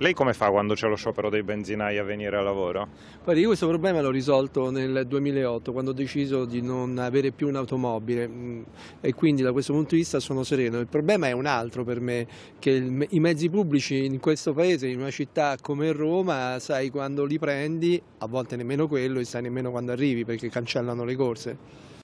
Lei come fa quando c'è lo sciopero dei benzinai a venire a lavoro? Guarda, io questo problema l'ho risolto nel 2008 quando ho deciso di non avere più un'automobile mm, e quindi da questo punto di vista sono sereno. Il problema è un altro per me, che i mezzi pubblici in questo paese, in una città come Roma, sai quando li prendi, a volte nemmeno quello e sai nemmeno quando arrivi perché cancellano le corse.